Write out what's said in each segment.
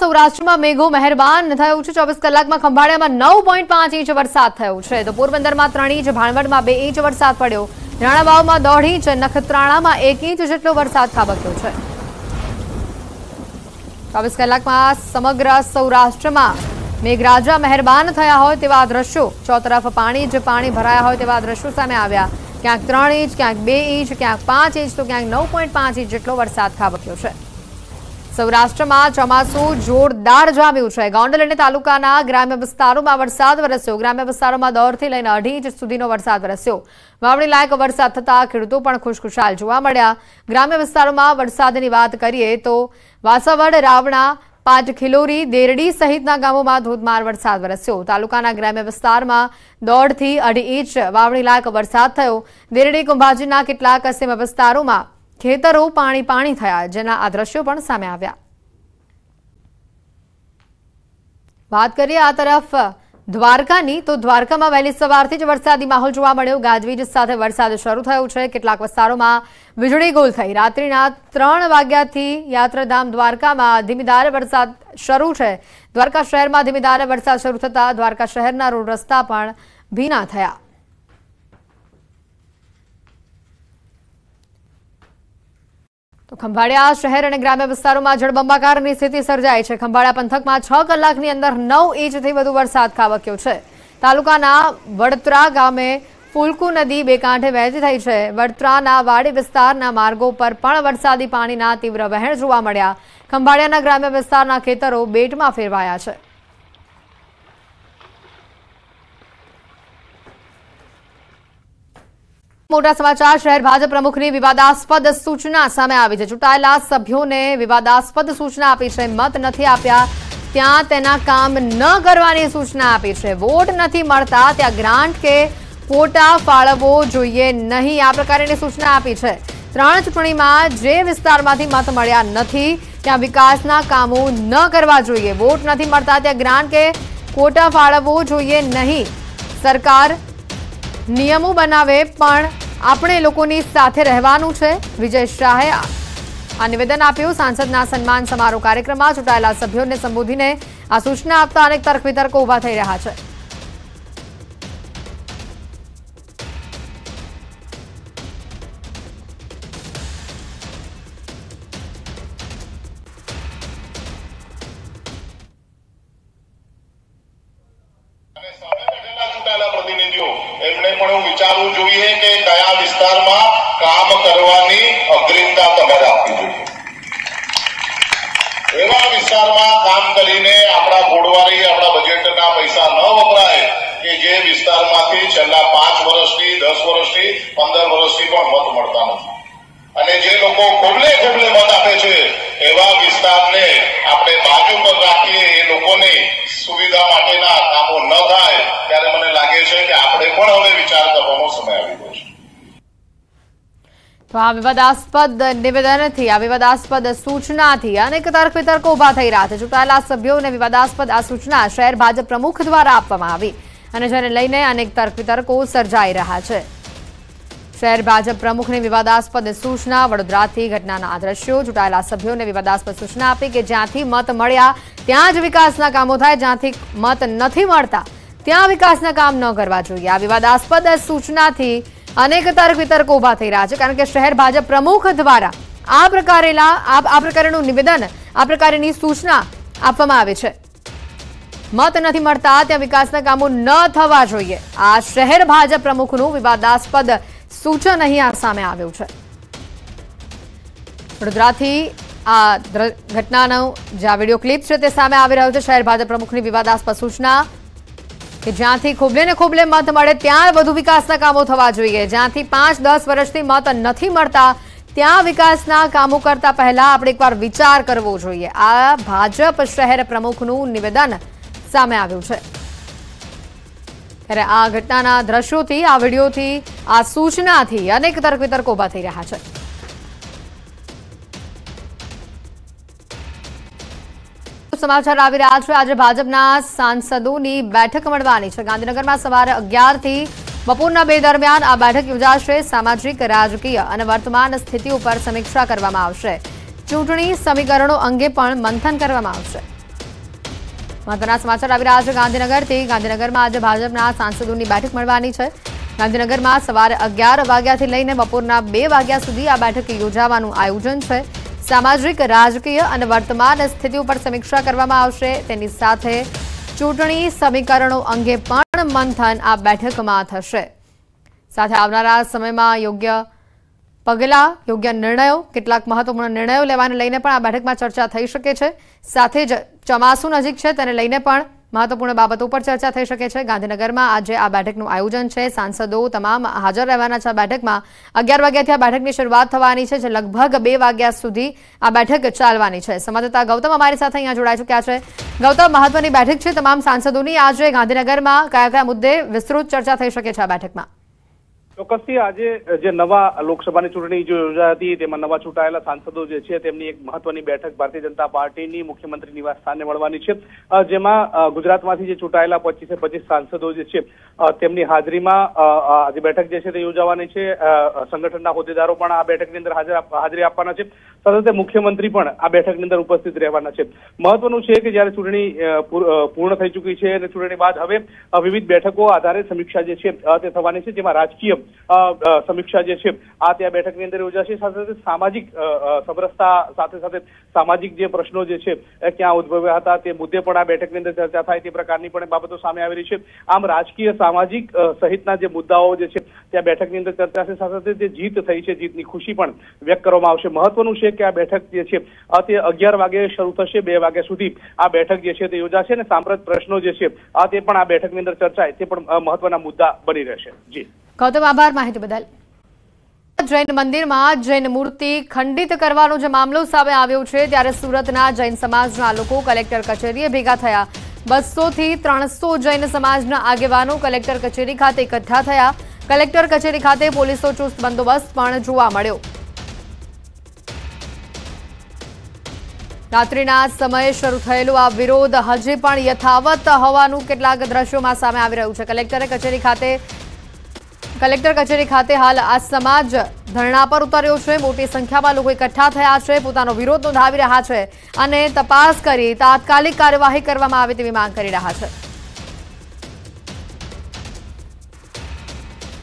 સૌરાષ્ટ્રમાં મેઘો મહેરબાન થયું છે ચોવીસ કલાકમાં ખંભાળિયામાં નવ પોઈન્ટ પાંચ ઇંચ વરસાદ થયો છે તો પોરબંદરમાં ત્રણ ઇંચ ભાણવડમાં બે ઇંચ વરસાદ પડ્યો રાણાવાવમાં દોઢ ઇંચ નખત્રાણામાં એક ઇંચ જેટલો વરસાદ ખાબક્યો છે ચોવીસ કલાકમાં સમગ્ર સૌરાષ્ટ્રમાં મેઘરાજા મહેરબાન થયા હોય તેવા દ્રશ્યો ચોતરફ પાણી જ પાણી ભરાયા હોય તેવા દ્રશ્યો સામે આવ્યા ક્યાંક ત્રણ ઇંચ ક્યાંક બે ઇંચ ક્યાંક પાંચ ઇંચ તો ક્યાંક નવ પોઈન્ટ પાંચ ઇંચ જેટલો વરસાદ ખાબક્યો છે સૌરાષ્ટ્રમાં ચોમાસું જોરદાર જામ્યું છે ગોંડલ અને તાલુકાના ગ્રામ્ય વિસ્તારોમાં વરસાદ વરસ્યો ગ્રામ્ય વિસ્તારોમાં દોઢથી લઈને અઢી ઇંચ સુધીનો વરસાદ વરસ્યો વાવણી લાયક વરસાદ થતાં ખેડૂતો પણ ખુશખુશાલ જોવા મળ્યા ગ્રામ્ય વિસ્તારોમાં વરસાદની વાત કરીએ તો વાસાવડ રાવણા પાંચખિલોરી દેરડી સહિતના ગામોમાં ધોધમાર વરસાદ વરસ્યો તાલુકાના ગ્રામ્ય વિસ્તારમાં દોઢથી અઢી ઇંચ વાવણી લાયક વરસાદ થયો દેરડી કુંભાજીના કેટલાક સીમા વિસ્તારોમાં ખેતરો પાણી પાણી થયા જેના આ દ્રશ્યો પણ સામે આવ્યા વાત કરીએ આ તરફ દ્વારકાની તો દ્વારકામાં વહેલી સવારથી જ વરસાદી માહોલ જોવા મળ્યો ગાજવીજ સાથે વરસાદ શરૂ થયો છે કેટલાક વિસ્તારોમાં વીજળી ગોલ થઈ રાત્રિના ત્રણ વાગ્યાથી યાત્રાધામ દ્વારકામાં ધીમીધારે વરસાદ શરૂ છે દ્વારકા શહેરમાં ધીમીધારે વરસાદ શરૂ થતાં દ્વારકા શહેરના રોડ રસ્તા પણ ભીના થયા તો ખંભાળિયા શહેર અને ગ્રામ્ય વિસ્તારોમાં જળબંબાકારની સ્થિતિ સર્જાય છે ખંભાળિયા પંથકમાં છ કલાકની અંદર નવ ઇંચથી વધુ વરસાદ ખાબક્યો છે તાલુકાના વડતરા ગામે ફુલકુ નદી બે કાંઠે વહેતી થઈ છે વડતરાના વાડી વિસ્તારના માર્ગો પર પણ વરસાદી પાણીના તીવ્ર વહેણ જોવા મળ્યા ખંભાળિયાના ગ્રામ્ય વિસ્તારના ખેતરો બેટમાં ફેરવાયા છે મોટા સમાચાર શહેર ભાજપ પ્રમુખની વિવાદાસ્પદ સૂચના સામે આવી છે ચૂંટાયેલા સભ્યોને વિવાદાસ્પદ સૂચના આપી છે મત નથી આપ્યા ત્યાં તેના કામ ન કરવાની સૂચના આપી છે વોટ નથી મળતા ત્યાં ગ્રાન્ટ કે કોટા ફાળવવો જોઈએ નહીં આ પ્રકારની સૂચના આપી છે ત્રણ ચૂંટણીમાં જે વિસ્તારમાંથી મત મળ્યા નથી ત્યાં વિકાસના કામો ન કરવા જોઈએ વોટ નથી મળતા ત્યાં ગ્રાન્ટ કે કોટા ફાળવવો જોઈએ નહીં સરકાર નિયમો બનાવે પણ આપણે લોકોની સાથે રહેવાનું છે વિજય શાહે આ નિવેદન આપ્યું સાંસદના સન્માન સમારોહ કાર્યક્રમમાં ચૂંટાયેલા સભ્યોને સંબોધીને આ સૂચના આપતા અનેક તર્ક વિતર્કો ઉભા થઈ રહ્યા છે વિસ્તારમાં કામ કરીને આપણા ઘોડવારી આપણા બજેટના પૈસા ન વપરાય કે જે વિસ્તારમાંથી છેલ્લા પાંચ વર્ષથી દસ વર્ષથી પંદર વર્ષથી પણ મત મળતા નથી અને જે લોકો ખુલ્લે ખુલ્લે મત આપે છે એવા વિસ્તારને આપણે બાજુ પર રાખીએ એ લોકોને સુવિધા માટેના કામો ન થાય ત્યારે મને લાગે છે કે આપણે પણ હવે વિચાર કરવાનો સમય આવી ગયો તો આ વિવાદાસ્પદ નિવેદનથી આ વિવાદાસ્પદ સૂચનાથી અનેક તર્ક વિતર્કો ઉભા થઈ રહ્યા છે ચૂંટાયેલા સભ્યોને વિવાદાસ્પદ આ સૂચના શહેર ભાજપ પ્રમુખ દ્વારા આપવામાં આવી અને જેને લઈને અનેક તર્ક વિતર્કો સર્જાઈ રહ્યા છે શહેર ભાજપ પ્રમુખની વિવાદાસ્પદ સૂચના વડોદરાથી ઘટનાના દ્રશ્યો ચૂંટાયેલા સભ્યોને વિવાદાસ્પદ સૂચના આપી કે જ્યાંથી મત મળ્યા ત્યાં જ વિકાસના કામો થાય જ્યાંથી મત નથી મળતા ત્યાં વિકાસના કામ ન કરવા જોઈએ આ વિવાદાસ્પદ સૂચનાથી અનેક તર્ક વિતર્ક ઉભા થઈ રહ્યા છે કારણ કે શહેર ભાજપ પ્રમુખ દ્વારા આ પ્રકારેલા આ પ્રકારનું નિવેદન આ પ્રકારની સૂચના આપવામાં આવે છે મત નથી મળતા ત્યાં વિકાસના કામો ન થવા જોઈએ આ શહેર ભાજપ પ્રમુખનું વિવાદાસ્પદ સૂચન અહીં આ સામે આવ્યું છે વડોદરાથી આ ઘટનાનો જે આ વિડીયો ક્લિપ છે તે સામે આવી રહ્યો છે શહેર ભાજપ પ્રમુખની વિવાદાસ્પદ સૂચના કે જ્યાંથી ખુબલે ને ખુબલે મત મળે ત્યાં વધુ વિકાસના કામો થવા જોઈએ જ્યાંથી પાંચ દસ વર્ષથી મત નથી મળતા ત્યાં વિકાસના કામો કરતા પહેલા આપણે એકવાર વિચાર કરવો જોઈએ આ ભાજપ શહેર પ્રમુખનું નિવેદન સામે આવ્યું છે ત્યારે આ ઘટનાના દ્રશ્યોથી આ વિડીયોથી આ સૂચનાથી અનેક તર્ક વિતર્કો ઉભા થઈ રહ્યા છે સમાચાર આવી રહ્યા છે આજે ભાજપના સાંસદોની બેઠક મળવાની છે ગાંધીનગરમાં સવારે અગિયારથી બપોરના બે દરમિયાન આ બેઠક યોજાશે સામાજિક રાજકીય અને વર્તમાન સ્થિતિ ઉપર સમીક્ષા કરવામાં આવશે ચૂંટણી સમીકરણો અંગે પણ મંથન કરવામાં આવશે મહત્વના સમાચાર આવી રહ્યા છે ગાંધીનગરથી ગાંધીનગરમાં આજે ભાજપના સાંસદોની બેઠક મળવાની છે ગાંધીનગરમાં સવારે અગિયાર વાગ્યાથી લઈને બપોરના બે વાગ્યા સુધી આ બેઠક યોજાવાનું આયોજન છે સામાજિક રાજકીય અને વર્તમાન સ્થિતિ ઉપર સમીક્ષા કરવામાં આવશે તેની સાથે ચૂંટણી સમીકરણો અંગે પણ મંથન આ બેઠકમાં થશે સાથે આવનારા સમયમાં યોગ્ય પગલાં યોગ્ય નિર્ણયો કેટલાક મહત્વપૂર્ણ નિર્ણયો લેવાને લઈને પણ આ બેઠકમાં ચર્ચા થઈ શકે છે સાથે જ ચોમાસું નજીક છે તેને લઈને પણ મહત્વપૂર્ણ બાબત ઉપર ચર્ચા થઈ શકે છે ગાંધીનગરમાં આજે આ બેઠકનું આયોજન છે સાંસદો તમામ હાજર રહેવાના છે આ બેઠકમાં અગિયાર વાગ્યાથી આ બેઠકની શરૂઆત થવાની છે જે લગભગ બે વાગ્યા સુધી આ બેઠક ચાલવાની છે સંવાદદાતા ગૌતમ અમારી સાથે અહીંયા જોડાઈ ચૂક્યા છે ગૌતમ મહત્વની બેઠક છે તમામ સાંસદોની આજે ગાંધીનગરમાં કયા કયા મુદ્દે વિસ્તૃત ચર્ચા થઈ શકે છે આ બેઠકમાં ચોક્કસથી આજે જે નવા લોકસભાની ચૂંટણી જે યોજાઈ હતી તેમાં નવા ચૂંટાયેલા સાંસદો જે છે તેમની એક મહત્વની બેઠક ભારતીય જનતા પાર્ટીની મુખ્યમંત્રી નિવાસ સ્થાને મળવાની છે જેમાં ગુજરાતમાંથી જે ચૂંટાયેલા પચીસે પચીસ સાંસદો જે છે તેમની હાજરીમાં આજે બેઠક જે છે તે યોજાવાની છે સંગઠનના હોદ્દેદારો પણ આ બેઠકની અંદર હાજરી આપવાના છે સાથે મુખ્યમંત્રી પણ આ બેઠકની અંદર ઉપસ્થિત રહેવાના છે મહત્વનું છે કે જ્યારે ચૂંટણી પૂર્ણ થઈ ચૂકી છે અને ચૂંટણી બાદ હવે વિવિધ બેઠકો આધારે સમીક્ષા જે છે તે થવાની છે જેમાં રાજકીય સમીક્ષા જે છે આ ત્યાં બેઠકની અંદર યોજાશે સાથે સાથે સામાજિક સમરસતા સાથે સાથે સામાજિક જે પ્રશ્નો જે છે ક્યાં ઉદભવ્યા હતા તે મુદ્દે પણ આ બેઠકની અંદર ચર્ચા થાય તે પ્રકારની પણ બાબતો સામે આવી રહી છે આમ રાજકીય સામાજિક સહિતના જે મુદ્દાઓ જે છે ત્યાં બેઠકની અંદર ચર્ચા છે સાથે સાથે જે જીત થઈ છે જીતની ખુશી પણ વ્યક્ત કરવામાં આવશે મહત્વનું છે કે આ બેઠક જે છે તે અગિયાર વાગે શરૂ થશે બે વાગ્યા સુધી આ બેઠક જે છે તે યોજાશે અને સાંપ્રત પ્રશ્નો જે છે તે પણ આ બેઠકની અંદર ચર્ચાય તે પણ મહત્વના મુદ્દા બની રહેશે જી ગૌતમ આભાર માહિતી બદલ જૈન મંદિરમાં જૈન મૂર્તિ ખંડિત કરવાનો જે મામલો સામે આવ્યો છે ત્યારે સુરતના જૈન સમાજના લોકો કલેક્ટર કચેરીએ ભેગા થયા બસો થી ત્રણસો જૈન સમાજના આગેવાનો કલેક્ટર કચેરી ખાતે એકઠા થયા કલેક્ટર કચેરી ખાતે પોલીસનો ચુસ્ત બંદોબસ્ત પણ જોવા મળ્યો રાત્રિના સમયે શરૂ થયેલું આ વિરોધ હજી પણ યથાવત હોવાનું કેટલાક દ્રશ્યોમાં સામે આવી રહ્યું છે કલેક્ટરે કચેરી ખાતે કલેક્ટર કચેરી ખાતે હાલ આ સમાજ ધરણા પર ઉતર્યો છે મોટી સંખ્યામાં લોકો એકઠા થયા છે પોતાનો વિરોધ નોંધાવી રહ્યા છે અને તપાસ કરી તાત્કાલિક કાર્યવાહી કરવામાં આવે તેવી માંગ કરી રહ્યા છે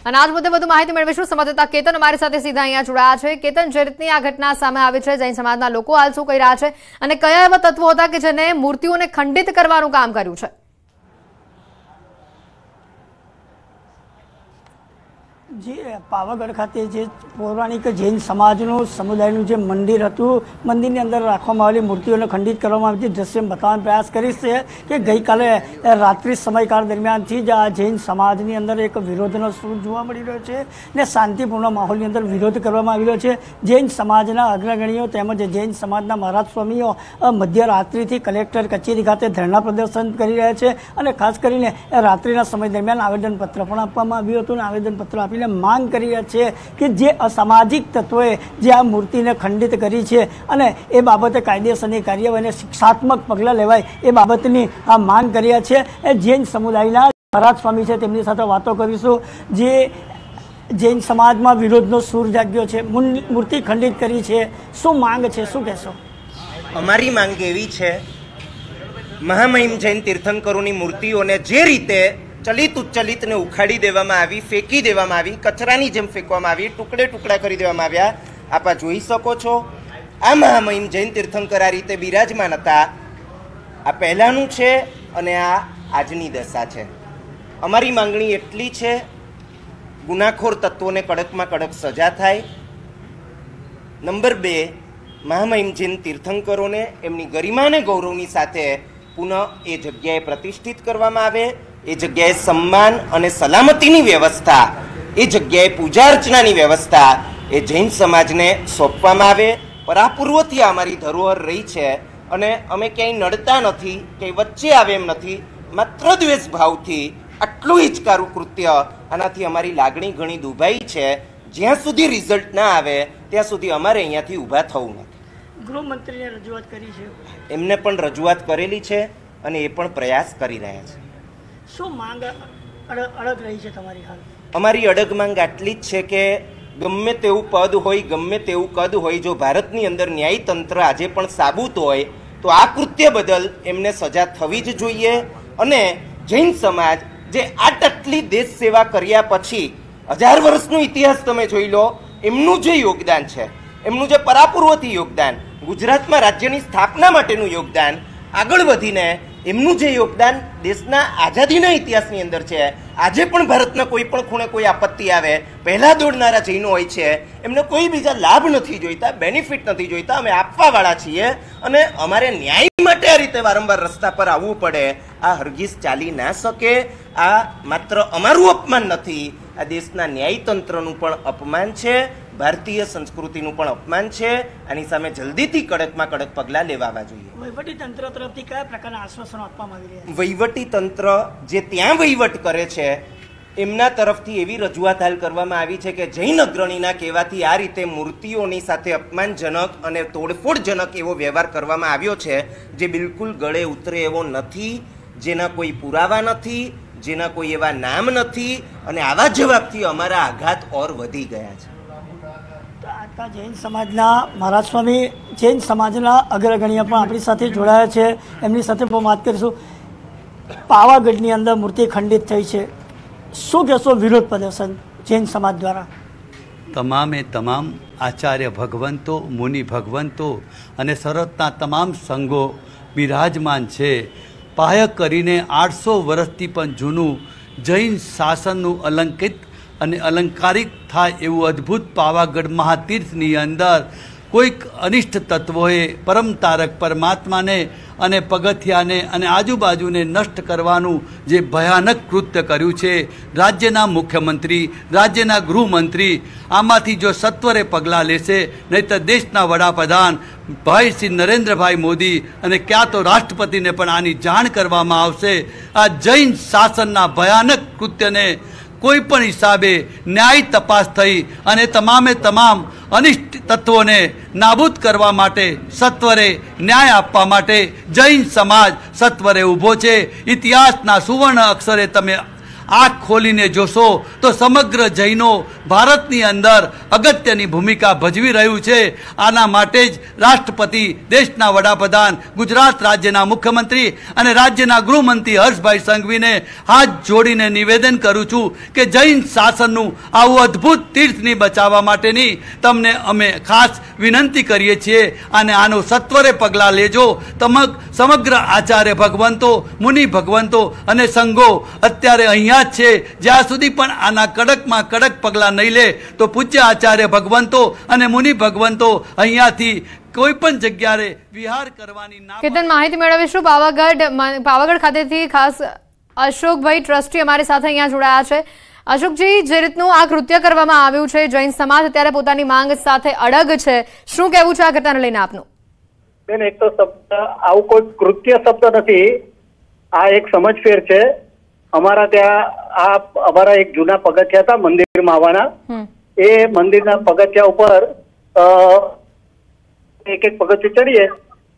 અને આજ મુદ્દે વધુ માહિતી મેળવીશું સંવાદદાતા કેતન અમારી સાથે સીધા અહીંયા જોડાયા છે કેતન જે રીતની આ ઘટના સામે આવી છે જૈન સમાજના લોકો હાલ શું કહી રહ્યા છે અને કયા એવા તત્વો હતા કે જેને મૂર્તિઓને ખંડિત કરવાનું કામ કર્યું છે જે પાવાગઢ ખાતે જે પૌરાણિક જૈન સમાજનું સમુદાયનું જે મંદિર હતું મંદિરની અંદર રાખવામાં આવેલી મૂર્તિઓને ખંડિત કરવામાં આવી હતી દ્રશ્ય બતાવવાનો પ્રયાસ કરીશ છે કે ગઈકાલે રાત્રિ સમયકાળ દરમિયાનથી જ આ જૈન સમાજની અંદર એક વિરોધનો સુર જોવા મળી રહ્યો છે ને શાંતિપૂર્ણ માહોલની અંદર વિરોધ કરવામાં આવી રહ્યો છે જૈન સમાજના અગ્રગણીઓ તેમજ જૈન સમાજના મહારાજ સ્વામીઓ મધ્યરાત્રિથી કલેક્ટર કચેરી ખાતે ધરણા પ્રદર્શન કરી રહ્યા છે અને ખાસ કરીને રાત્રિના સમય દરમિયાન આવેદનપત્ર પણ આપવામાં આવ્યું હતું અને આવેદનપત્ર આપીને માંગ કરી રહ્યા છીએ કે જે અસામાજિક તત્વોએ જે આ મૂર્તિને ખંડિત કરી છે અને એ બાબતે કાયદેસરની અને શિક્ષાત્મક પગલાં લેવાય એ બાબતની આ માંગ કરી રહ્યા છે એ જૈન સમુદાયના ભરાજ સ્વામી છે તેમની સાથે વાતો કરીશું જે જૈન સમાજમાં વિરોધનો સૂર જાગ્યો છે મૂર્તિ ખંડિત કરી છે શું માંગ છે શું કહેશો અમારી માંગ એવી છે મહામહિમ જૈન તીર્થંકરોની મૂર્તિઓને જે રીતે ચલિત ઉચ્ચલિતને ઉખાડી દેવામાં આવી ફેંકી દેવામાં આવી કચરાની જેમ ફેંકવામાં આવી ટુકડે ટુકડા કરી દેવામાં આવ્યા આપા જોઈ શકો છો આ મહામહિમ જૈન તીર્થંકર આ રીતે બિરાજમાન હતા આ પહેલાંનું છે અને આ આજની દશા છે અમારી માંગણી એટલી છે ગુનાખોર તત્વોને કડકમાં કડક સજા થાય નંબર બે મહામહિમ જૈન તીર્થંકરોને એમની ગરિમા અને ગૌરવની સાથે પુનઃ એ જગ્યાએ પ્રતિષ્ઠિત કરવામાં આવે એ જગ્યાએ સન્માન અને સલામતીની વ્યવસ્થા એ જગ્યાએ પૂજા અર્ચનાની વ્યવસ્થા એ જૈન સમાજને સોંપવામાં આવે પરાપૂર્વથી અમારી ધરોહર રહી છે અને અમે ક્યાંય નડતા નથી ક્યાંય વચ્ચે આવે એમ નથી માત્ર દ્વેષ ભાવથી આટલું હિચકારું કૃત્ય આનાથી અમારી લાગણી ઘણી દુભાઈ છે જ્યાં સુધી રિઝલ્ટ ના આવે ત્યાં સુધી અમારે અહીંયાથી ઊભા થવું નથી ગૃહમંત્રીને રજૂઆત કરી છે એમને પણ રજૂઆત કરેલી છે અને એ પણ પ્રયાસ કરી રહ્યા છે શું માંગ અડગ રહી છે તમારી હાલ અમારી અડગ માંગ આટલી જ છે કે ગમે તેવું પદ હોય ગમે તેવું કદ હોય જો ભારતની અંદર ન્યાયતંત્ર આજે પણ સાબુત હોય તો આ કૃત્ય બદલ એમને સજા થવી જ જોઈએ અને જૈન સમાજ જે આટલી દેશ સેવા કર્યા પછી હજાર વર્ષનો ઇતિહાસ તમે જોઈ લો એમનું જે યોગદાન છે એમનું જે પરાપૂર્વથી યોગદાન ગુજરાતમાં રાજ્યની સ્થાપના માટેનું યોગદાન આગળ વધીને એમનું જે યોગદાન દેશના આઝાદીના ઇતિહાસની અંદર છે આજે પણ ભારતના કોઈ પણ ખૂણે કોઈ આપત્તિ આવે પહેલાં દોડનારા જૈનો હોય છે એમને કોઈ બીજા લાભ નથી જોઈતા બેનિફિટ નથી જોઈતા અમે આપવાવાળા છીએ અને અમારે ન્યાય માટે આ રીતે વારંવાર રસ્તા પર આવવું પડે આ હરગીઝ ચાલી ના શકે આ માત્ર અમારું અપમાન નથી આ દેશના ન્યાયતંત્રનું પણ અપમાન છે ભારતીય સંસ્કૃતિનું પણ અપમાન છે આની સામે જલ્દીથી કડકમાં કડક પગલાં લેવાવા જોઈએ વહીવટી તંત્ર તરફથી કયા પ્રકારના આશ્વાસનો આપવામાં આવી રહ્યા વહીવટી તંત્ર જે ત્યાં વહીવટ કરે છે એમના તરફથી એવી રજૂઆત હાલ કરવામાં આવી છે કે જૈન અગ્રણીના કહેવાથી આ રીતે મૂર્તિઓની સાથે અપમાનજનક અને તોડફોડજનક એવો વ્યવહાર કરવામાં આવ્યો છે જે બિલકુલ ગળે ઉતરે એવો નથી જેના કોઈ પુરાવા નથી જેના કોઈ એવા નામ નથી અને આવા જવાબથી અમારા આઘાત ઓર વધી ગયા છે આટલા જૈન સમાજના મહારાજ સ્વામી જૈન સમાજના અગ્રગણ્ય પણ આપણી સાથે જોડાયા છે એમની સાથે પણ વાત કરીશું પાવાગઢની અંદર મૂર્તિ ખંડિત થઈ છે શું કહેશો વિરોધ પ્રદર્શન જૈન સમાજ દ્વારા તમામે તમામ આચાર્ય ભગવંતો મુનિ ભગવંતો અને સરતના તમામ સંઘો બિરાજમાન છે પાહ્ય કરીને આઠસો વર્ષથી પણ જૂનું જૈન શાસનનું અલંકિત અને અલંકારિક થાય એવું અદ્ભુત પાવાગઢ મહાતીર્થની અંદર કોઈક અનિષ્ટ તત્વોએ પરમ તારક પરમાત્માને અને પગથિયાને અને આજુબાજુને નષ્ટ કરવાનું જે ભયાનક કૃત્ય કર્યું છે રાજ્યના મુખ્યમંત્રી રાજ્યના ગૃહમંત્રી આમાંથી જો સત્વરે પગલાં લેશે નહીંતર દેશના વડાપ્રધાન ભાઈ શ્રી નરેન્દ્રભાઈ મોદી અને ક્યાં તો રાષ્ટ્રપતિને પણ આની જાણ કરવામાં આવશે આ જૈન શાસનના ભયાનક કૃત્યને કોઈ પણ હિસાબે ન્યાય તપાસ થઈ અને તમામે તમામ અનિષ્ટ તત્વોને નાબૂદ કરવા માટે સત્વરે ન્યાય આપવા માટે જૈન સમાજ સત્વરે ઊભો છે ઇતિહાસના સુવર્ણ અક્ષરે તમે આંખ ખોલીને જોશો તો સમગ્ર જૈનો ભારતની અંદર અગત્યની ભૂમિકા ભજવી રહ્યું છે આના માટે જ રાષ્ટ્રપતિ દેશના વડાપ્રધાન ગુજરાત રાજ્યના મુખ્યમંત્રી અને રાજ્યના ગૃહમંત્રી હર્ષભાઈ સંઘવીને હાથ જોડીને નિવેદન કરું છું કે જૈન શાસનનું આવું અદ્ભુત તીર્થની બચાવવા માટેની તમને અમે ખાસ વિનંતી કરીએ છીએ અને આનો સત્વરે પગલાં લેજો તમક સમગ્ર આચાર્ય ભગવંતો મુનિ ભગવંતો અને સંઘો અત્યારે અહીંયા જ છે જ્યાં સુધી પણ આના કડકમાં કડક પગલાં નહીં લે તો પૂજ્ય આચાર્ય ભગવંતો અને મુનિ ભગવંતો અહીંયાથી કોઈ પણ જગ્યાએ વિહાર કરવાની કેતન માહિતી મેળવીશું પાવાગઢ પાવાગઢ ખાતેથી ખાસ અશોકભાઈ ટ્રસ્ટી અમારી સાથે અહીંયા જોડાયા છે અશોકજી જે રીતનું આ કૃત્ય કરવામાં આવ્યું છે જૈન સમાજ અત્યારે પોતાની માંગ સાથે અડગ છે શું કેવું છે આ ઘટનાને લઈને આપનું બેન એક તો શબ્દ આવું કોઈ કૃત્ય શબ્દ નથી આ એક સમજફેર છે અમારા ત્યાં અમારા એક જૂના પગથિયા હતા મંદિરમાં આવવાના એ મંદિરના પગથિયા ઉપર એક એક પગથિયું ચડીએ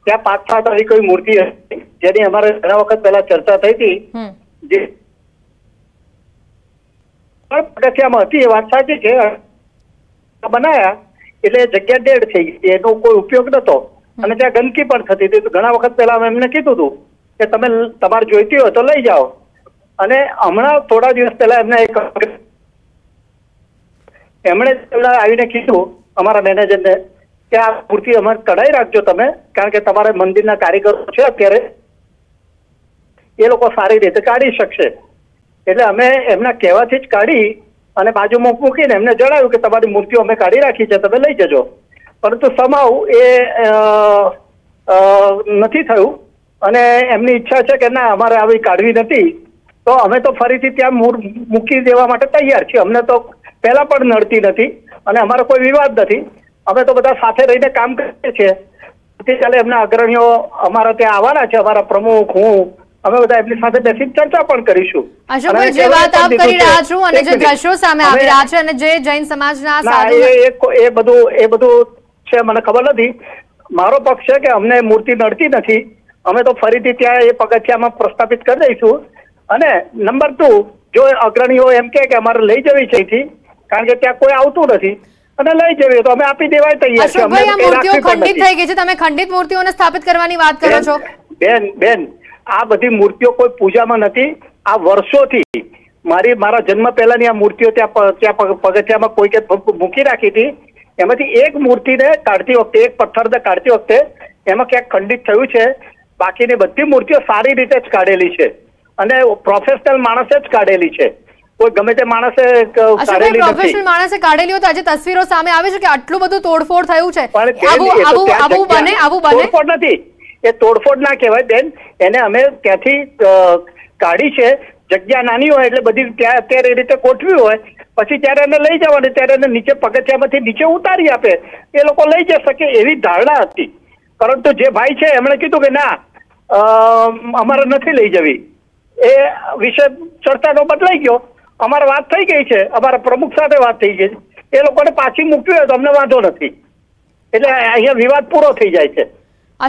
ત્યાં પાંચ સાત આવી કોઈ મૂર્તિ હતી જેની અમારે ઘણા વખત પહેલા ચર્ચા થઈ હતી જે પગથિયામાં હતી એ વાત સાચી છે બનાયા એટલે જગ્યા ડેડ થઈ ગઈ એનો કોઈ ઉપયોગ નતો અને ત્યાં ગંદકી પણ થતી હતી ઘણા વખત પહેલા અમે એમને કીધું હતું કે તમે તમારે જોઈતી હોય તો લઈ જાઓ અને હમણાં થોડા દિવસ પહેલા એમને એક એમણે આવીને કીધું અમારા મેનેજરને કે આ મૂર્તિ અમારે કઢાઈ રાખજો તમે કારણ કે તમારે મંદિરના કારીગરો છે અત્યારે એ લોકો સારી રીતે કાઢી શકશે એટલે અમે એમના કહેવાથી જ કાઢી અને બાજુમાં મૂકીને એમને જણાવ્યું કે તમારી મૂર્તિઓ અમે કાઢી રાખી છે તમે લઈ જજો પરંતુ સમાવ એ નથી થયું અને એમની ઈચ્છા છે કે ના અમારે આવી કાઢવી નથી તો અમે તો ફરીથી ત્યાં મૂકી દેવા માટે તૈયાર છીએ અમને તો પહેલા પણ નડતી નથી અને અમારો કોઈ વિવાદ નથી અમે તો બધા સાથે રહીને કામ કરીએ છીએ આવતીકાલે એમના અગ્રણીઓ અમારા ત્યાં આવવાના છે અમારા પ્રમુખ હું અમે બધા એમની સાથે બેસી ચર્ચા પણ કરીશું જે એ બધું એ બધું છે મને ખબર નથી મારો પક્ષ છે કે અમને મૂર્તિ નડતી નથી અમે તો ફરીથી ત્યાં એ પગથિયામાં પ્રસ્થાપિત કરી દઈશું અને નંબર ટુ જો અગ્રણીઓ એમ કે અમારે લઈ જવી છે અહીંથી કારણ કે ત્યાં કોઈ આવતું નથી અને લઈ જવી તો અમે આપી દેવાય તૈયાર છે અમે મૂર્તિઓ ખંડિત થઈ ગઈ છે તમે ખંડિત મૂર્તિઓને સ્થાપિત કરવાની વાત કરો છો બેન બેન આ બધી મૂર્તિઓ કોઈ પૂજામાં નથી આ વર્ષોથી મારી મારા જન્મ પહેલાની આ મૂર્તિઓ ત્યાં ત્યાં પગથિયામાં કોઈકે મૂકી રાખી હતી એમાંથી એક મૂર્તિને કાઢતી વખતે એક પથ્થરને કાઢતી વખતે એમાં ક્યાંક ખંડિત થયું છે બાકીની બધી મૂર્તિઓ સારી રીતે જ કાઢેલી છે અને પ્રોફેશનલ માણસે જ કાઢેલી છે કોઈ ગમે તે માણસે કાઢેલી પ્રોફેશનલ માણસે કાઢેલી હોય તો આજે તસવીરો સામે આવે છે કે આટલું બધું તોડફોડ થયું છે આવું બને આવું બને તોડફોડ નથી એ તોડફોડ ના કહેવાય બેન એને અમે ત્યાંથી કાઢી છે જગ્યા નાની હોય એટલે બધી ત્યાં અત્યારે રીતે કોઠવી હોય પછી ત્યારે એને લઈ જવાની ત્યારે એને નીચે પગથિયામાંથી નીચે ઉતારી આપે એ લોકો લઈ જઈ શકે એવી ધારણા હતી પરંતુ જે ભાઈ છે એમણે કીધું કે ના અમારે નથી લઈ જવી એ વિષય ચર્ચાનો બદલાઈ ગયો અમારે વાત થઈ ગઈ છે અમારા પ્રમુખ સાથે વાત થઈ ગઈ એ લોકોને પાછી મૂકવી હોય તો અમને વાંધો નથી એટલે અહીંયા વિવાદ પૂરો થઈ જાય છે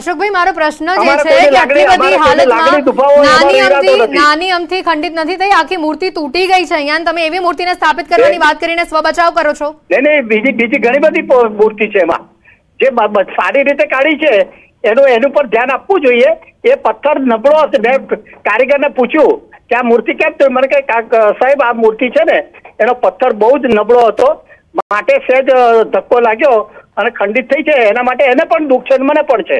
અશોકભાઈ મારો પ્રશ્ન જે છે કે આટલી બધી હાલતમાં નાની અમથી નાની અમથી ખંડિત નથી થઈ આખી મૂર્તિ તૂટી ગઈ છે અહીંયા તમે એવી મૂર્તિને સ્થાપિત કરવાની વાત કરીને સ્વબચાવ કરો છો નહીં નહીં બીજી બીજી ઘણી બધી મૂર્તિ છે એમાં જે સારી રીતે કાઢી છે એનું એનું પર ધ્યાન આપવું જોઈએ એ પથ્થર નબળો હશે મેં કારીગરને પૂછ્યું કે આ મૂર્તિ કેમ થઈ મને કહે સાહેબ આ મૂર્તિ છે ને એનો પથ્થર બહુ જ નબળો હતો માટે સહેજ ધક્કો લાગ્યો અને ખંડિત થઈ છે એના માટે એને પણ દુઃખ છે મને પણ છે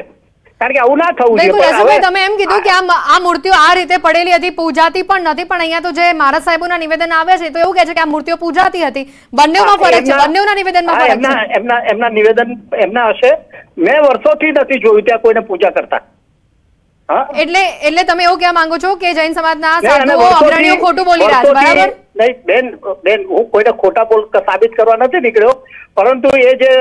કારણ કે આવું ના થવું જોઈએ તમે એમ કીધું કે આ મૂર્તિઓ આ રીતે પડેલી હતી પૂજાતી પણ નથી પણ અહીંયા તો જે મારા સાહેબોના નિવેદન આવ્યા છે તો એવું કે છે કે આ મૂર્તિઓ પૂજાતી હતી બંને ફરક બંનેના નિવેદન ફરક એમના એમના નિવેદન એમના હશે મેં વર્ષોથી નથી જોયું ત્યાં કોઈને પૂજા કરતા એટલે એટલે તમે એવું કહેવા માંગો છો કે જૈન સમાજના સાધુઓ અગ્રણીઓ ખોટું બોલી રહ્યા છે બરાબર નહીં બેન બેન હું કોઈને ખોટા બોલ સાબિત કરવા નથી નીકળ્યો પરંતુ એ જે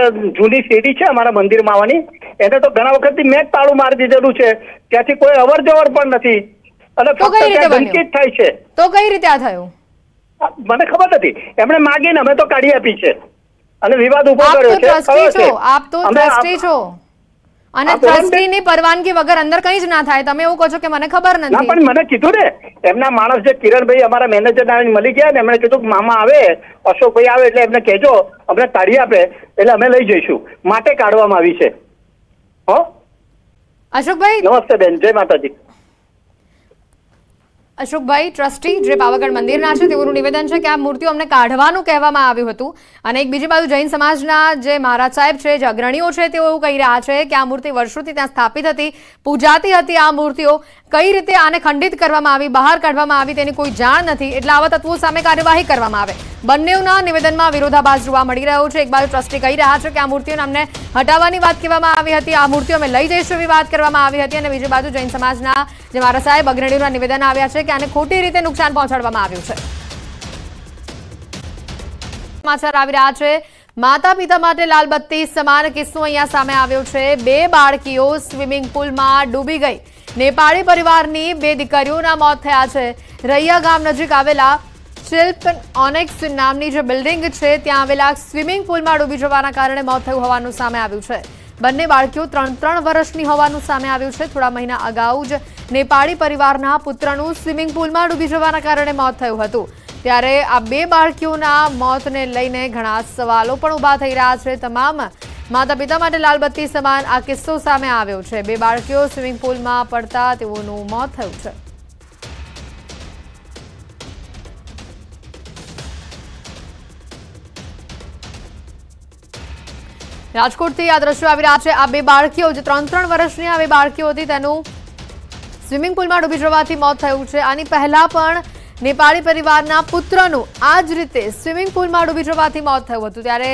જૂની સીડી છે અમારા મંદિર માવાની એને તો ઘણા વખતથી મેં તાળું મારી દીધેલું છે ત્યાંથી કોઈ અવર જવર પણ નથી અને ફક્ત ધમકી થાય છે તો કઈ રીતે આ થયું મને ખબર નથી એમણે માગીને અમે તો કાઢી આપી છે અને વિવાદ ઉભો કર્યો છે આપ તો ટ્રસ્ટી છો આપ તો ટ્રસ્ટી છો અને ટ્રસ્ટીની પરવાનગી વગર અંદર કઈ જ ના થાય તમે એવું કહો છો કે મને ખબર નથી પણ મને કીધું ને એમના માણસ જે કિરણભાઈ અમારા મેનેજર નારાયણ મળી ગયા ને એમણે કીધું કે મામા આવે અશોકભાઈ આવે એટલે એમને કહેજો અમને તાળી આપે એટલે અમે લઈ જઈશું માટે કાઢવામાં આવી છે હો અશોકભાઈ નમસ્તે બેન જય માતાજી અશોકભાઈ ટ્રસ્ટી જે પાવાગઢ મંદિરના છે તેઓનું નિવેદન છે કે આ મૂર્તિઓ અમને કાઢવાનું કહેવામાં આવ્યું હતું અને એક બીજી બાજુ જૈન સમાજના જે મહારાજ સાહેબ છે જે અગ્રણીઓ છે તેઓ એવું કહી રહ્યા છે કે આ મૂર્તિ વર્ષોથી ત્યાં સ્થાપિત હતી પૂજાતી હતી આ મૂર્તિઓ કઈ રીતે આને ખંડિત કરવામાં આવી બહાર કાઢવામાં આવી તેની કોઈ જાણ નથી એટલે આવા તત્વો સામે કાર્યવાહી કરવામાં આવે બંનેના નિવેદનમાં વિરોધાભાસ જોવા મળી રહ્યો છે એક બાજુ ટ્રસ્ટી કહી રહ્યા છે કે આ મૂર્તિઓને અમને હટાવવાની વાત કહેવામાં આવી હતી આ મૂર્તિઓ અમે લઈ જઈશું એવી વાત કરવામાં આવી હતી અને બીજી બાજુ જૈન સમાજના જે મારા સાહેબ અગ્રણીઓના નિવેદન આવ્યા છે કે આને ખોટી રીતે નુકસાન પહોંચાડવામાં આવ્યું છે સમાચાર આવી રહ્યા છે માતા પિતા માટે લાલબત્તી સમાન કિસ્સો અહીંયા સામે આવ્યો છે બે બાળકીઓ સ્વિમિંગ પુલમાં ડૂબી ગઈ નેપાળી પરિવારની બે દીકરીઓના મોત થયા છે રૈયા ગામ નજીક આવેલા શિલ્પ ઓનેક્સ નામની જે બિલ્ડિંગ છે ત્યાં આવેલા સ્વિમિંગ પુલમાં ડૂબી જવાના કારણે મોત થયું હોવાનું સામે આવ્યું છે બંને બાળકીઓ ત્રણ ત્રણ વર્ષની હોવાનું સામે આવ્યું છે થોડા મહિના અગાઉ જ નેપાળી પરિવારના પુત્રનું સ્વિમિંગ પુલમાં ડૂબી જવાના કારણે મોત થયું હતું ત્યારે આ બે બાળકીઓના મોતને લઈને ઘણા સવાલો પણ ઊભા થઈ રહ્યા છે તમામ માતા પિતા માટે લાલબત્તી સમાન આ કિસ્સો સામે આવ્યો છે બે બાળકીઓ સ્વિમિંગ પુલમાં પડતા તેઓનું મોત થયું છે રાજકોટથી આ દ્રશ્યો આવી રહ્યા છે આ બે બાળકીઓ જે ત્રણ ત્રણ વર્ષની આ બે બાળકીઓ હતી તેનું સ્વિમિંગ પુલમાં ડૂબી જવાથી મોત થયું છે આની પહેલા પણ નેપાળી પરિવારના પુત્રનું આ જ રીતે સ્વિમિંગ પુલમાં ડૂબી જવાથી મોત થયું હતું ત્યારે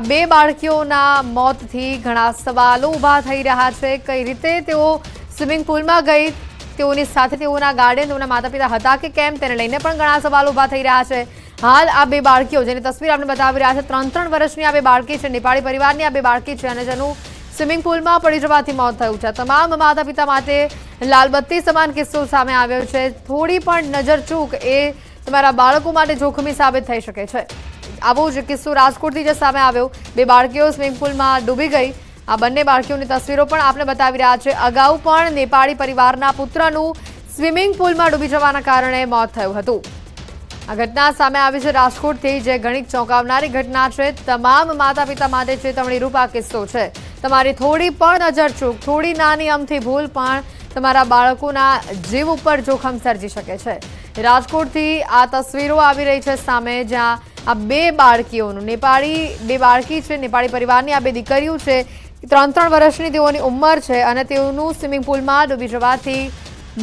આ બે બાળકીઓના મોતથી ઘણા સવાલો ઊભા થઈ રહ્યા છે કઈ રીતે તેઓ સ્વિમિંગ પુલમાં ગઈ તેઓની સાથે તેઓના ગાર્ડન તેઓના માતા પિતા હતા કે કેમ તેને લઈને પણ ઘણા સવાલો ઊભા થઈ રહ્યા છે હાલ આ બે બાળકીઓ જેની તસવીર આપણે બતાવી રહ્યા છે ત્રણ ત્રણ વર્ષની આ બે બાળકી છે નેપાળી પરિવારની આ બે બાળકી છે અને જેનું સ્વિમિંગ પુલમાં પડી જવાથી મોત થયું છે તમામ માતા પિતા માટે લાલબત્તી સમાન કિસ્સો સામે આવ્યો છે થોડી પણ નજર ચૂક એ તમારા બાળકો માટે જોખમી સાબિત થઈ શકે છે આવો જ કિસ્સો રાજકોટથી જ સામે આવ્યો બે બાળકીઓ સ્વિમિંગ પુલમાં ડૂબી ગઈ આ બંને બાળકીઓની તસવીરો પણ આપણે બતાવી રહ્યા છે અગાઉ પણ નેપાળી પરિવારના પુત્રનું સ્વિમિંગ પુલમાં ડૂબી જવાના કારણે મોત થયું હતું આ ઘટના સામે આવી છે રાજકોટથી જે ઘણી ચોંકાવનારી ઘટના છે તમામ માતા પિતા માટે ચેતવણીરૂપ રૂપા કિસ્સો છે તમારી થોડી પણ નજર નજરચૂક થોડી નાની અમથી ભૂલ પણ તમારા બાળકોના જીવ ઉપર જોખમ સર્જી શકે છે રાજકોટથી આ તસવીરો આવી રહી છે સામે જ્યાં આ બે બાળકીઓનું નેપાળી બે બાળકી છે નેપાળી પરિવારની આ બે દીકરીઓ છે ત્રણ ત્રણ વર્ષની તેઓની ઉંમર છે અને તેઓનું સ્વિમિંગ પુલમાં ડૂબી જવાથી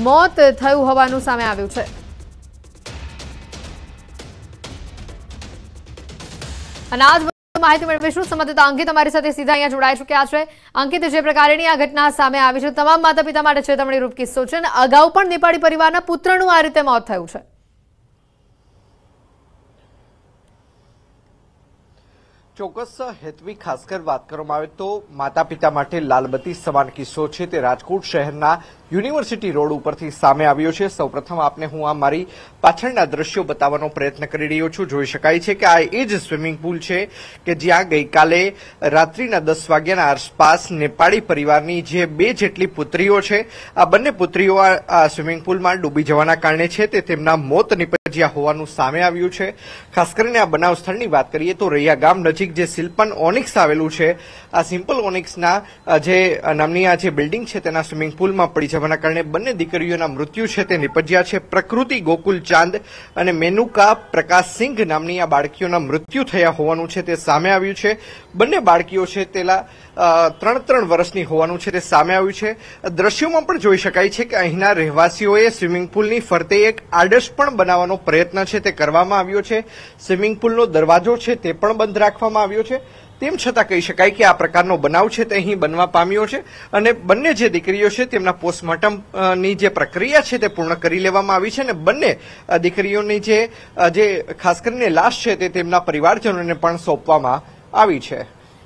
મોત થયું હોવાનું સામે આવ્યું છે અને આજ માહિતી મેળવીશું સંબંધિત અંકિત અમારી સાથે સીધા અહીંયા જોડાઈ ચૂક્યા છે અંકિત જે પ્રકારની આ ઘટના સામે આવી છે તમામ માતા પિતા માટે ચેતવણી રૂપ કિસ્સો છે અને અગાઉ પણ નેપાળી પરિવારના પુત્રનું આ રીતે મોત થયું છે ચોક્કસ હેતવી ખાસ કર વાત કરવામાં આવે તો માતા પિતા માટે લાલબત્તી સમાન કિસ્સો છે તે રાજકોટ શહેરના યુનિવર્સિટી રોડ ઉપરથી સામે આવ્યો છે સૌપ્રથમ આપને હું આ મારી પાછળના દ્રશ્યો બતાવવાનો પ્રયત્ન કરી રહ્યો છું જોઈ શકાય છે કે આ એ જ સ્વિમિંગ પુલ છે કે જ્યાં ગઈકાલે રાત્રિના દસ વાગ્યાના આસપાસ નેપાળી પરિવારની જે બે જેટલી પુત્રીઓ છે આ બંને પુત્રીઓ આ સ્વિમિંગ પુલમાં ડૂબી જવાના કારણે છે તે તેમના મોત નીપજ્યા હોવાનું સામે આવ્યું છે ખાસ કરીને આ બનાવ સ્થળની વાત કરીએ તો રૈયા ગામ નજીક જે શિલ્પન ઓનિક્સ આવેલું છે આ સિમ્પલ ઓનિક્સના જે નામની આ જે બિલ્ડિંગ છે તેના સ્વિમિંગ પુલમાં પડી જવા થવાના કારણે બંને દીકરીઓના મૃત્યુ છે તે નિપજ્યા છે પ્રકૃતિ ગોકુલ ચાંદ અને મેનુકા પ્રકાશસિંઘ નામની આ બાળકીઓના મૃત્યુ થયા હોવાનું છે તે સામે આવ્યું છે બંને બાળકીઓ છે તેલા ત્રણ ત્રણ વર્ષની હોવાનું છે તે સામે આવ્યું છે દ્રશ્યોમાં પણ જોઈ શકાય છે કે અહીંના રહેવાસીઓએ સ્વિમિંગ પુલની ફરતે એક આડશ પણ બનાવવાનો પ્રયત્ન છે તે કરવામાં આવ્યો છે સ્વિમિંગ પુલનો દરવાજો છે તે પણ બંધ રાખવામાં આવ્યો છે તેમ છતાં કહી શકાય કે આ પ્રકારનો બનાવ છે તે અહીં બનવા પામ્યો છે અને બંને જે દીકરીઓ છે તેમના પોસ્ટમોર્ટમની જે પ્રક્રિયા છે તે પૂર્ણ કરી લેવામાં આવી છે અને બંને દીકરીઓની જે જે ખાસ કરીને લાશ છે તે તેમના પરિવારજનોને પણ સોંપવામાં આવી છે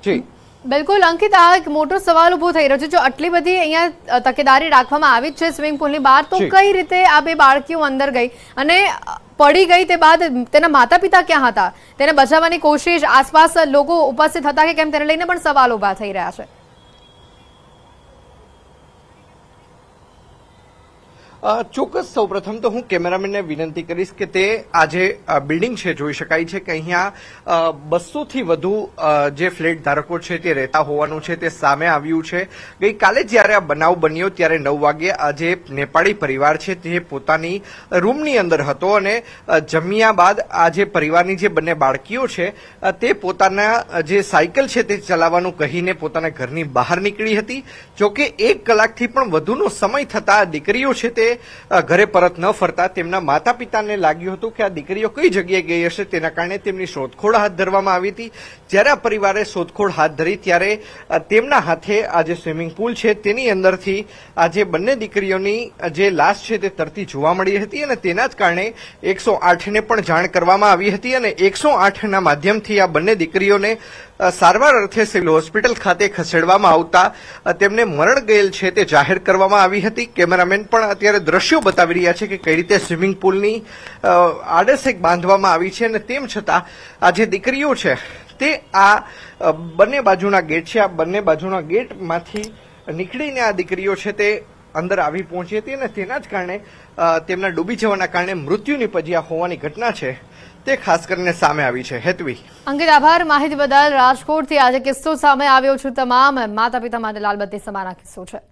જી બિલકુલ અંકિત આ એક મોટો સવાલ ઉભો થઈ રહ્યો છે જો આટલી બધી અહીંયા તકેદારી રાખવામાં આવી છે સ્વિમિંગ પુલની બહાર તો કઈ રીતે આ બે બાળકીઓ અંદર ગઈ અને પડી ગઈ તે બાદ તેના માતા પિતા ક્યાં હતા તેને બચાવવાની કોશિશ આસપાસ લોકો ઉપસ્થિત હતા કે કેમ તેને લઈને પણ સવાલ ઉભા થઈ રહ્યા છે ચોક્કસ સૌપ્રથમ તો હું કેમેરામેનને વિનંતી કરીશ કે તે આજે બિલ્ડિંગ છે જોઈ શકાય છે કે અહીંયા બસોથી વધુ જે ફ્લેટ ધારકો છે તે રહેતા હોવાનું છે તે સામે આવ્યું છે ગઈકાલે જ્યારે આ બનાવ બન્યો ત્યારે નવ વાગ્યે આજે નેપાળી પરિવાર છે તે પોતાની રૂમની અંદર હતો અને જમ્યા બાદ આ જે પરિવારની જે બંને બાળકીઓ છે તે પોતાના જે સાયકલ છે તે ચલાવવાનું કહીને પોતાના ઘરની બહાર નીકળી હતી જોકે એક કલાકથી પણ વધુનો સમય થતા દીકરીઓ છે તે ઘરે પરત ન ફરતા તેમના માતા પિતાને લાગ્યું હતું કે આ દીકરીઓ કઈ જગ્યાએ ગઈ હશે તેના કારણે તેમની શોધખોળ હાથ ધરવામાં આવી હતી જ્યારે આ પરિવારે શોધખોળ હાથ ધરી ત્યારે તેમના હાથે આ જે સ્વિમિંગ પુલ છે તેની અંદરથી આ જે બંને દીકરીઓની જે લાશ છે તે તરતી જોવા મળી હતી અને તેના જ કારણે એકસો આઠને પણ જાણ કરવામાં આવી હતી અને એકસો આઠના માધ્યમથી આ બંને દીકરીઓને સારવાર અર્થે સિવિલ હોસ્પિટલ ખાતે ખસેડવામાં આવતા તેમને મરણ ગયેલ છે તે જાહેર કરવામાં આવી હતી કેમેરામેન પણ અત્યારે દ્રશ્યો બતાવી રહ્યા છે કે કઈ રીતે સ્વિમિંગ પુલની આડેસેક બાંધવામાં આવી છે અને તેમ છતાં આ જે દીકરીઓ છે તે આ બંને બાજુના ગેટ છે આ બંને બાજુના ગેટમાંથી નીકળીને આ દીકરીઓ છે તે અંદર આવી પહોંચી હતી અને તેના જ કારણે તેમના ડૂબી જવાના કારણે મૃત્યુ નિપજ્યા હોવાની ઘટના છે તે ખાસ કરીને સામે આવી છે હેતવી અંકિત આભાર માહિતી બદલ રાજકોટથી આજે કિસ્સો સામે આવ્યો છે તમામ માતા પિતા માટે લાલબત્તી સમાના કિસ્સો છે